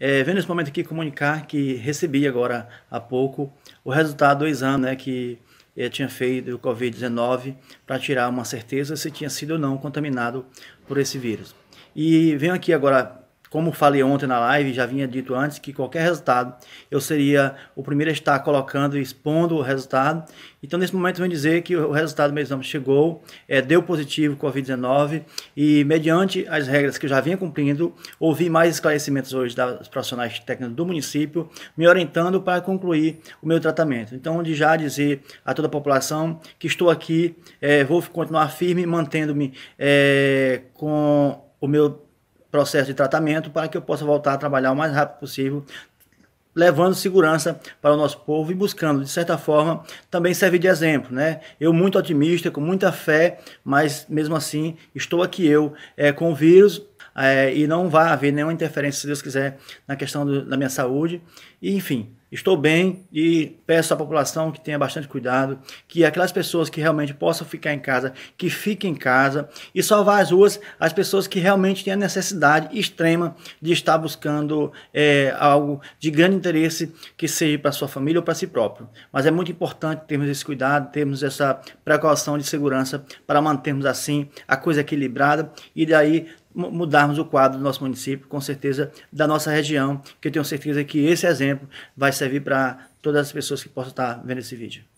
É, venho nesse momento aqui comunicar que recebi agora há pouco o resultado do exame né, que eu tinha feito do Covid-19 para tirar uma certeza se tinha sido ou não contaminado por esse vírus. E venho aqui agora como falei ontem na live, já vinha dito antes que qualquer resultado eu seria o primeiro a estar colocando e expondo o resultado. Então, nesse momento, vem dizer que o resultado do meu exame chegou, é, deu positivo Covid-19 e, mediante as regras que eu já vinha cumprindo, ouvi mais esclarecimentos hoje das profissionais técnicas do município, me orientando para concluir o meu tratamento. Então, de já dizer a toda a população que estou aqui, é, vou continuar firme, mantendo-me é, com o meu processo de tratamento para que eu possa voltar a trabalhar o mais rápido possível, levando segurança para o nosso povo e buscando, de certa forma, também servir de exemplo. Né? Eu muito otimista, com muita fé, mas mesmo assim estou aqui eu é, com o vírus é, e não vai haver nenhuma interferência, se Deus quiser, na questão do, da minha saúde. E, enfim, estou bem e peço à população que tenha bastante cuidado, que aquelas pessoas que realmente possam ficar em casa, que fiquem em casa e salvar as ruas as pessoas que realmente têm a necessidade extrema de estar buscando é, algo de grande interesse que seja para sua família ou para si próprio. Mas é muito importante termos esse cuidado, termos essa precaução de segurança para mantermos assim a coisa equilibrada e daí mudarmos o quadro do nosso município, com certeza da nossa região, que eu tenho certeza que esse exemplo vai servir para todas as pessoas que possam estar vendo esse vídeo.